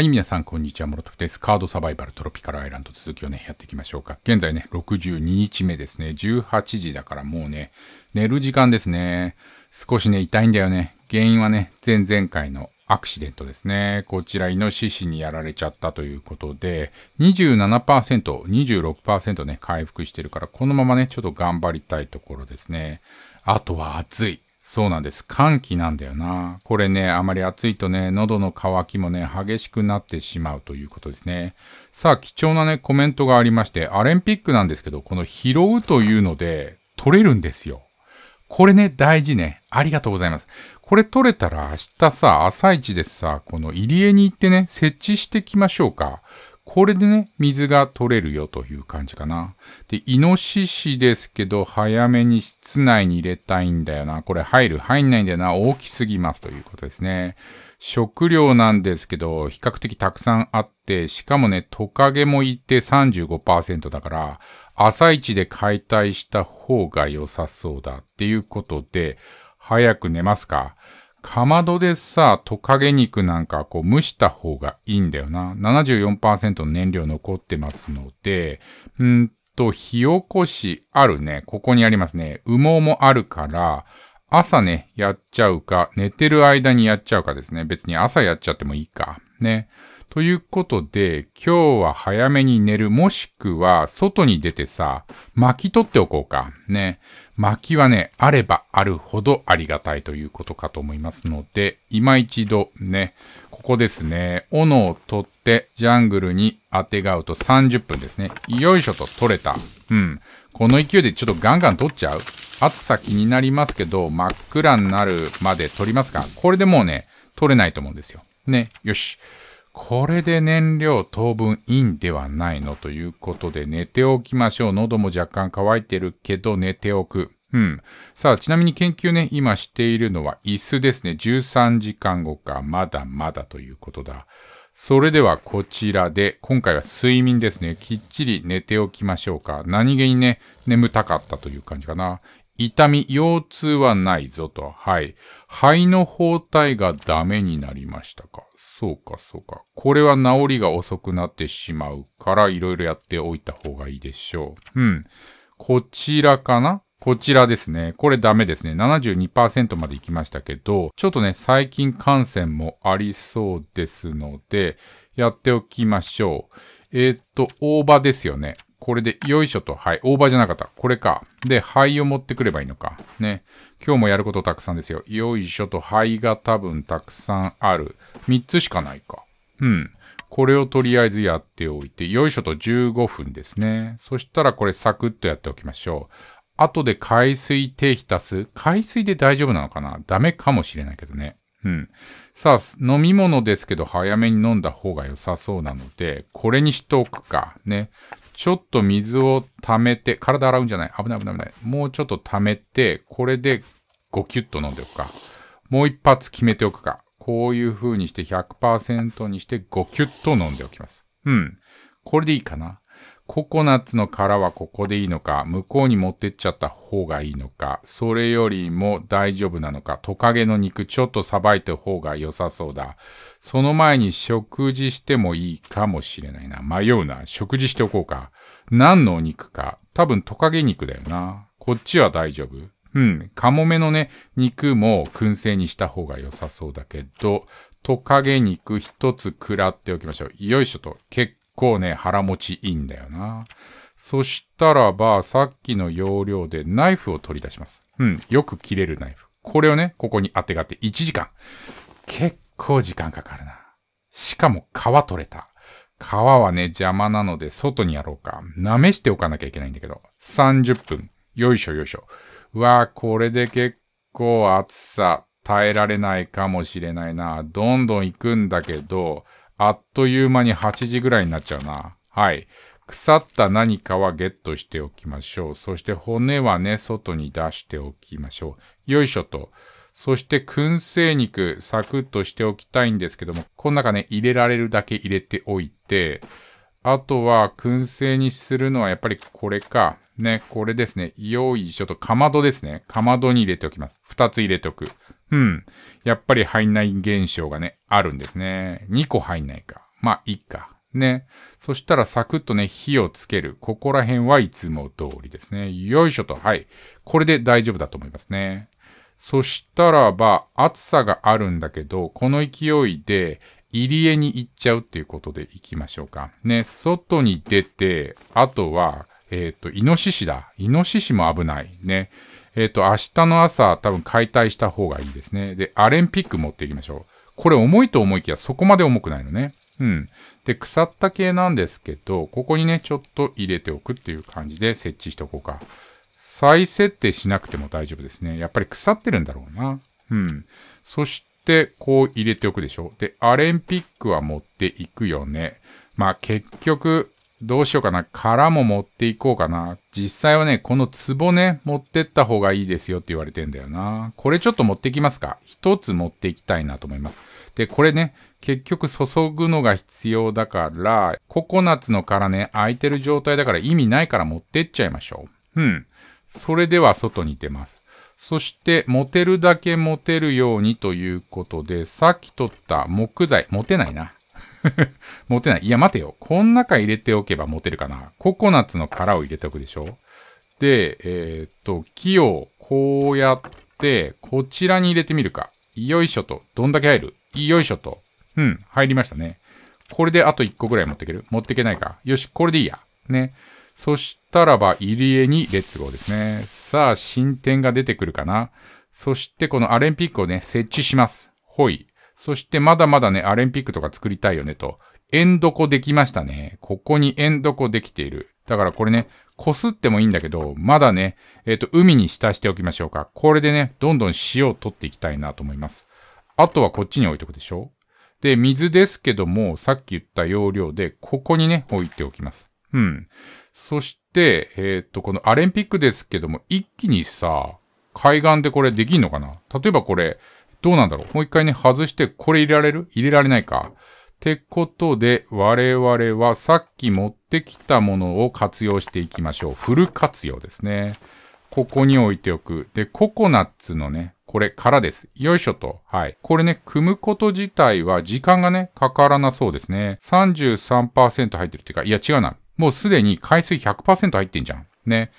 はい、皆さん、こんにちは。もろとくです。カードサバイバルトロピカルアイランド続きをね、やっていきましょうか。現在ね、62日目ですね。18時だからもうね、寝る時間ですね。少しね、痛いんだよね。原因はね、前々回のアクシデントですね。こちら、イノシシにやられちゃったということで、27%、26%ね、回復してるから、このままね、ちょっと頑張りたいところですね。あとは暑い。そうなんです。寒気なんだよな。これね、あまり暑いとね、喉の渇きもね、激しくなってしまうということですね。さあ、貴重なね、コメントがありまして、アレンピックなんですけど、この拾うというので、取れるんですよ。これね、大事ね。ありがとうございます。これ取れたら明日さ、朝一でさ、この入り江に行ってね、設置してきましょうか。これでね、水が取れるよという感じかな。で、イノシシですけど、早めに室内に入れたいんだよな。これ入る、入んないんだよな。大きすぎますということですね。食料なんですけど、比較的たくさんあって、しかもね、トカゲもいて35%だから、朝一で解体した方が良さそうだっていうことで、早く寝ますかかまどでさ、トカゲ肉なんかこう蒸した方がいいんだよな。74%の燃料残ってますので、んんと、火起こしあるね。ここにありますね。羽毛もあるから、朝ね、やっちゃうか、寝てる間にやっちゃうかですね。別に朝やっちゃってもいいか。ね。ということで、今日は早めに寝る、もしくは外に出てさ、巻き取っておこうか。ね。薪はね、あればあるほどありがたいということかと思いますので、今一度ね、ここですね、斧を取ってジャングルに当てがうと30分ですね。よいしょと取れた。うん。この勢いでちょっとガンガン取っちゃう。暑さ気になりますけど、真っ暗になるまで取りますかこれでもうね、取れないと思うんですよ。ね、よし。これで燃料当分いいんではないのということで寝ておきましょう。喉も若干乾いてるけど寝ておく。うん。さあ、ちなみに研究ね、今しているのは椅子ですね。13時間後か、まだまだということだ。それではこちらで、今回は睡眠ですね。きっちり寝ておきましょうか。何気にね、眠たかったという感じかな。痛み、腰痛はないぞと。はい。肺の包帯がダメになりましたか。そうか、そうか。これは治りが遅くなってしまうから、いろいろやっておいた方がいいでしょう。うん。こちらかなこちらですね。これダメですね。72%まで行きましたけど、ちょっとね、細菌感染もありそうですので、やっておきましょう。えー、っと、大葉ですよね。これで、よいしょと。はい。大ーじゃなかった。これか。で、灰を持ってくればいいのか。ね。今日もやることたくさんですよ。よいしょと灰が多分たくさんある。3つしかないか。うん。これをとりあえずやっておいて、よいしょと15分ですね。そしたらこれサクッとやっておきましょう。後で海水定浸足す。海水で大丈夫なのかなダメかもしれないけどね。うん。さあ、飲み物ですけど早めに飲んだ方が良さそうなので、これにしておくか。ね。ちょっと水を溜めて、体洗うんじゃない。危ない危ない危ない。もうちょっと溜めて、これで5キュッと飲んでおくか。もう一発決めておくか。こういう風にして100%にして5キュッと飲んでおきます。うん。これでいいかな。ココナッツの殻はここでいいのか、向こうに持ってっちゃった方がいいのか、それよりも大丈夫なのか、トカゲの肉ちょっとさばいた方が良さそうだ。その前に食事してもいいかもしれないな。迷うな。食事しておこうか。何のお肉か。多分トカゲ肉だよな。こっちは大丈夫。うん。カモメのね、肉も燻製にした方が良さそうだけど、トカゲ肉一つ食らっておきましょう。よいしょと。結構ね、腹持ちいいんだよな。そしたらば、さっきの要領でナイフを取り出します。うん、よく切れるナイフ。これをね、ここに当てがって1時間。結構時間かかるな。しかも皮取れた。皮はね、邪魔なので外にやろうか。舐めしておかなきゃいけないんだけど。30分。よいしょよいしょ。うわぁ、これで結構暑さ耐えられないかもしれないな。どんどん行くんだけど、あっという間に8時ぐらいになっちゃうな。はい。腐った何かはゲットしておきましょう。そして骨はね、外に出しておきましょう。よいしょと。そして燻製肉、サクッとしておきたいんですけども、この中ね、入れられるだけ入れておいて、あとは燻製にするのはやっぱりこれか。ね、これですね。よいしょと、かまどですね。かまどに入れておきます。二つ入れておく。うん。やっぱり入んない現象がね、あるんですね。2個入んないか。まあ、いいか。ね。そしたらサクッとね、火をつける。ここら辺はいつも通りですね。よいしょと。はい。これで大丈夫だと思いますね。そしたらば、暑さがあるんだけど、この勢いで、入江に行っちゃうっていうことで行きましょうか。ね、外に出て、あとは、えっ、ー、と、イノシシだ。イノシシも危ない。ね。えっ、ー、と、明日の朝、多分解体した方がいいですね。で、アレンピック持っていきましょう。これ重いと思いきや、そこまで重くないのね。うん。で、腐った系なんですけど、ここにね、ちょっと入れておくっていう感じで設置しておこうか。再設定しなくても大丈夫ですね。やっぱり腐ってるんだろうな。うん。そして、こう入れておくでしょ。で、アレンピックは持っていくよね。まあ結局、どうしようかな。殻も持っていこうかな。実際はね、この壺ね、持ってった方がいいですよって言われてんだよな。これちょっと持ってきますか。一つ持っていきたいなと思います。で、これね、結局注ぐのが必要だから、ココナッツの殻ね、空いてる状態だから意味ないから持ってっちゃいましょう。うん。それでは外に出ます。そして、持てるだけ持てるようにということで、さっき取った木材、持てないな。持てない。いや、待てよ。こん中入れておけば持てるかな。ココナッツの殻を入れておくでしょで、えー、っと、木をこうやって、こちらに入れてみるか。よいしょと。どんだけ入るよいしょと。うん、入りましたね。これであと1個ぐらい持っていける持っていけないか。よし、これでいいや。ね。そしたらば、入江にレッツゴーですね。さあ、進展が出てくるかな。そして、このアレンピックをね、設置します。ほい。そしてまだまだね、アレンピックとか作りたいよねと。エンドコできましたね。ここにエンドコできている。だからこれね、こすってもいいんだけど、まだね、えっ、ー、と、海に浸しておきましょうか。これでね、どんどん塩を取っていきたいなと思います。あとはこっちに置いとくでしょで、水ですけども、さっき言った要領で、ここにね、置いておきます。うん。そして、えっ、ー、と、このアレンピックですけども、一気にさ、海岸でこれできんのかな例えばこれ、どうなんだろうもう一回ね、外してこれ入れられる入れられないか。ってことで、我々はさっき持ってきたものを活用していきましょう。フル活用ですね。ここに置いておく。で、ココナッツのね、これからです。よいしょと。はい。これね、組むこと自体は時間がね、かからなそうですね。33%入ってるっていうか、いや違うな。もうすでに回数100%入ってんじゃん。ね。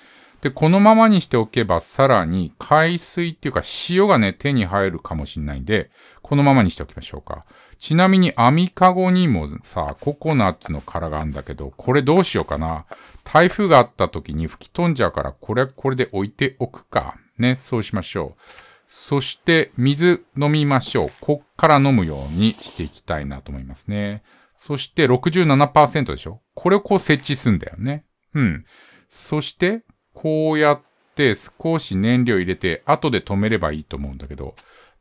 で、このままにしておけば、さらに海水っていうか塩がね、手に入るかもしれないんで、このままにしておきましょうか。ちなみに網かごにもさ、ココナッツの殻があるんだけど、これどうしようかな。台風があった時に吹き飛んじゃうから、これ、これで置いておくか。ね、そうしましょう。そして、水飲みましょう。こっから飲むようにしていきたいなと思いますね。そして67%でしょこれをこう設置すんだよね。うん。そして、こうやって少し燃料入れて、後で止めればいいと思うんだけど、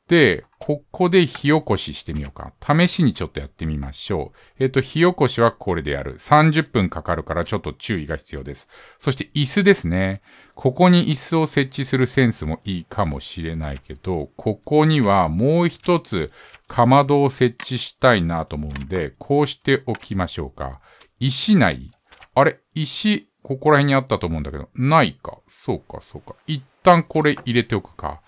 で、ここで火起こししてみようか。試しにちょっとやってみましょう。えっ、と、火起こしはこれでやる。30分かかるからちょっと注意が必要です。そして椅子ですね。ここに椅子を設置するセンスもいいかもしれないけど、ここにはもう一つかまどを設置したいなと思うんで、こうしておきましょうか。石ないあれ石、ここら辺にあったと思うんだけど、ないか。そうか、そうか。一旦これ入れておくか。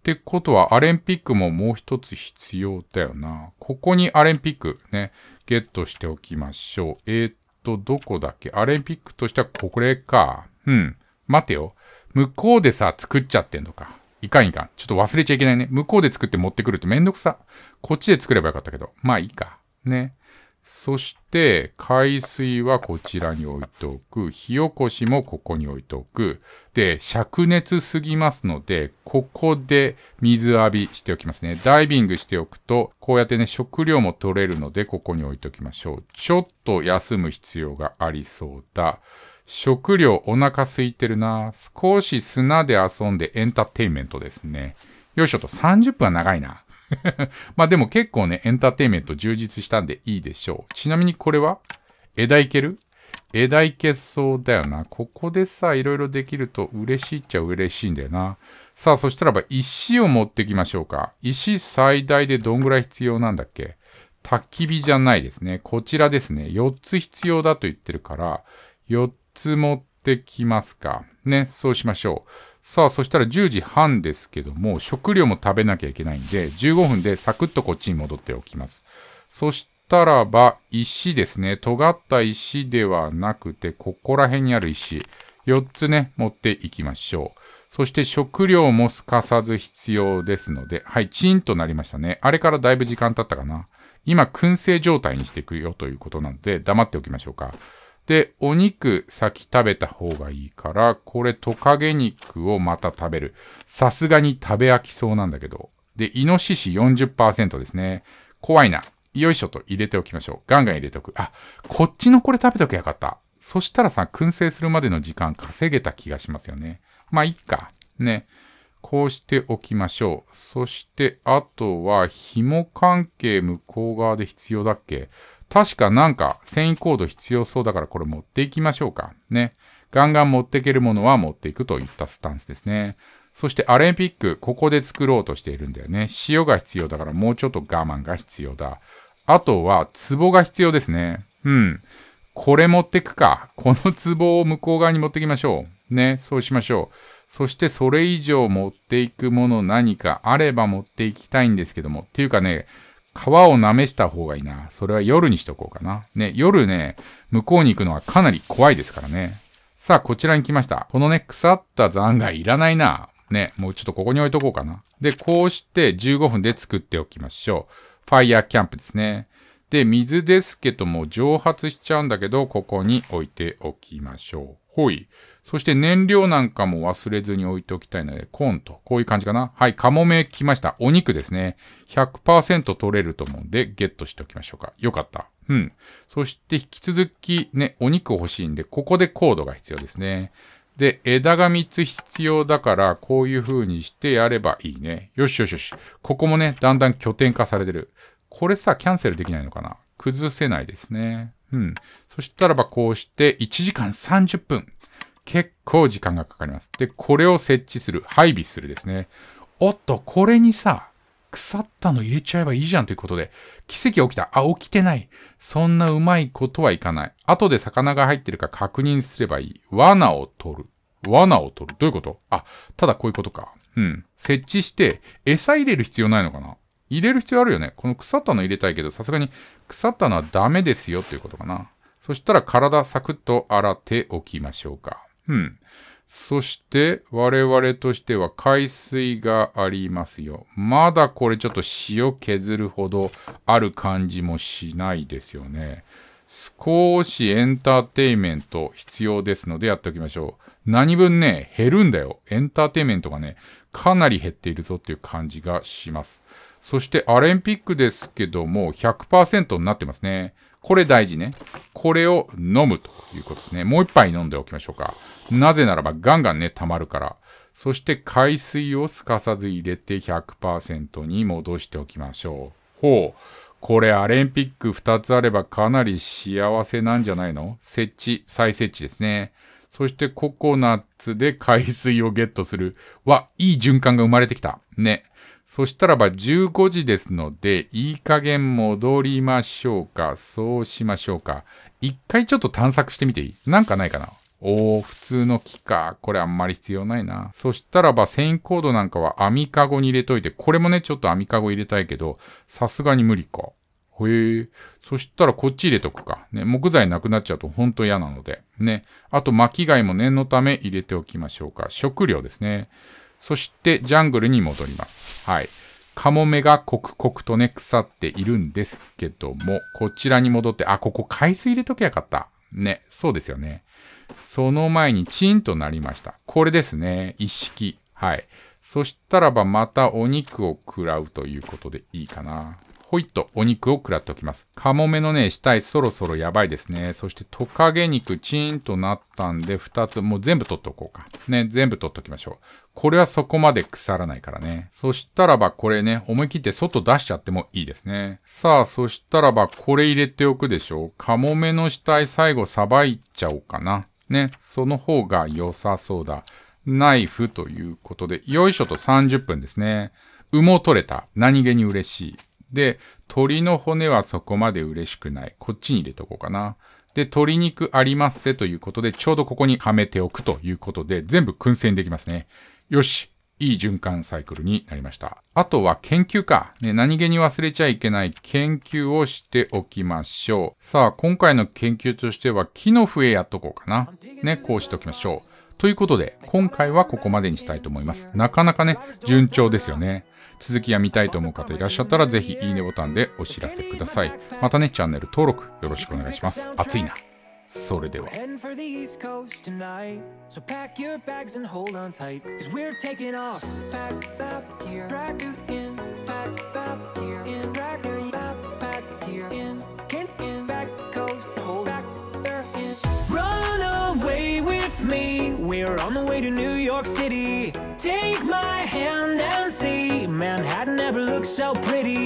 ってことは、アレンピックももう一つ必要だよな。ここにアレンピックね、ゲットしておきましょう。えー、っと、どこだっけアレンピックとしてはこれか。うん。待てよ。向こうでさ、作っちゃってんのか。いかんいかん。ちょっと忘れちゃいけないね。向こうで作って持ってくるとめんどくさ。こっちで作ればよかったけど。まあいいか。ね。そして、海水はこちらに置いておく。火起こしもここに置いておく。で、灼熱すぎますので、ここで水浴びしておきますね。ダイビングしておくと、こうやってね、食料も取れるので、ここに置いておきましょう。ちょっと休む必要がありそうだ。食料お腹空いてるな。少し砂で遊んでエンターテインメントですね。よいしょと、30分は長いな。まあでも結構ね、エンターテインメント充実したんでいいでしょう。ちなみにこれは枝いける枝いけそうだよな。ここでさ、いろいろできると嬉しいっちゃ嬉しいんだよな。さあ、そしたらば石を持ってきましょうか。石最大でどんぐらい必要なんだっけ焚き火じゃないですね。こちらですね。4つ必要だと言ってるから、4つ持ってきますか。ね、そうしましょう。さあ、そしたら10時半ですけども、食料も食べなきゃいけないんで、15分でサクッとこっちに戻っておきます。そしたらば、石ですね。尖った石ではなくて、ここら辺にある石。4つね、持っていきましょう。そして食料もすかさず必要ですので、はい、チンとなりましたね。あれからだいぶ時間経ったかな。今、燻製状態にしていくよということなので、黙っておきましょうか。で、お肉先食べた方がいいから、これトカゲ肉をまた食べる。さすがに食べ飽きそうなんだけど。で、イノシシ40%ですね。怖いな。よいしょと入れておきましょう。ガンガン入れておく。あ、こっちのこれ食べときゃよかった。そしたらさ、燻製するまでの時間稼げた気がしますよね。まあ、いっか。ね。こうしておきましょう。そして、あとは、紐関係向こう側で必要だっけ確かなんか繊維コード必要そうだからこれ持っていきましょうか。ね。ガンガン持っていけるものは持っていくといったスタンスですね。そしてアレンピック、ここで作ろうとしているんだよね。塩が必要だからもうちょっと我慢が必要だ。あとは、壺が必要ですね。うん。これ持ってくか。この壺を向こう側に持ってきましょう。ね。そうしましょう。そしてそれ以上持っていくもの何かあれば持っていきたいんですけども。っていうかね、皮を舐めした方がいいな。それは夜にしとこうかな。ね、夜ね、向こうに行くのはかなり怖いですからね。さあ、こちらに来ました。このね、腐った残骸いらないな。ね、もうちょっとここに置いとこうかな。で、こうして15分で作っておきましょう。ファイヤーキャンプですね。で、水ですけども蒸発しちゃうんだけど、ここに置いておきましょう。ほい。そして燃料なんかも忘れずに置いておきたいので、コーンと、こういう感じかな。はい、カモメ来ました。お肉ですね。100%取れると思うんで、ゲットしておきましょうか。よかった。うん。そして引き続きね、お肉欲しいんで、ここでコードが必要ですね。で、枝が3つ必要だから、こういう風にしてやればいいね。よしよしよし。ここもね、だんだん拠点化されてる。これさ、キャンセルできないのかな崩せないですね。うん。そしたらばこうして、1時間30分。結構時間がかかります。で、これを設置する、配備するですね。おっと、これにさ、腐ったの入れちゃえばいいじゃんということで、奇跡起きた。あ、起きてない。そんなうまいことはいかない。後で魚が入ってるか確認すればいい。罠を取る。罠を取る。どういうことあ、ただこういうことか。うん。設置して、餌入れる必要ないのかな入れる必要あるよね。この腐ったの入れたいけど、さすがに腐ったのはダメですよっていうことかな。そしたら体サクッと洗っておきましょうか。うん。そして我々としては海水がありますよ。まだこれちょっと塩削るほどある感じもしないですよね。少しエンターテイメント必要ですのでやっておきましょう。何分ね、減るんだよ。エンターテイメントがね、かなり減っているぞっていう感じがします。そしてアレンピックですけども100%になってますね。これ大事ね。これを飲むということですね。もう一杯飲んでおきましょうか。なぜならばガンガンね、溜まるから。そして海水をすかさず入れて100%に戻しておきましょう。ほう。これアレンピック2つあればかなり幸せなんじゃないの設置、再設置ですね。そしてココナッツで海水をゲットする。わ、いい循環が生まれてきた。ね。そしたらば15時ですので、いい加減戻りましょうか。そうしましょうか。一回ちょっと探索してみていいなんかないかなおー、普通の木か。これあんまり必要ないな。そしたらば、繊維コードなんかは網かごに入れといて、これもね、ちょっと網かご入れたいけど、さすがに無理か。へえ。そしたらこっち入れとくか。ね、木材なくなっちゃうとほんと嫌なので。ね。あと巻き貝も念のため入れておきましょうか。食料ですね。そしてジャングルに戻ります。はい。カモメが刻々とね、腐っているんですけども、こちらに戻って、あ、ここ海水入れときゃよかった。ね、そうですよね。その前にチンとなりました。これですね。一式。はい。そしたらばまたお肉を食らうということでいいかな。ほいとお肉を食らっておきます。カモメのね、死体そろそろやばいですね。そしてトカゲ肉チーンとなったんで、2つ、もう全部取っておこうか。ね、全部取っておきましょう。これはそこまで腐らないからね。そしたらばこれね、思い切って外出しちゃってもいいですね。さあ、そしたらばこれ入れておくでしょう。カモメの死体最後さばいちゃおうかな。ね、その方が良さそうだ。ナイフということで、よいしょと30分ですね。羽毛取れた。何気に嬉しい。で、鳥の骨はそこまで嬉しくない。こっちに入れとこうかな。で、鶏肉ありますせということで、ちょうどここにはめておくということで、全部燻製にできますね。よし。いい循環サイクルになりました。あとは研究か。ね、何気に忘れちゃいけない研究をしておきましょう。さあ、今回の研究としては木の笛やっとこうかな。ね、こうしておきましょう。ということで、今回はここまでにしたいと思います。なかなかね、順調ですよね。続きが見たいと思う方いらっしゃったら、ぜひいいねボタンでお知らせください。またね、チャンネル登録よろしくお願いします。暑いな。それでは。We're on the way to New York City. Take my hand and see Manhattan never looked so pretty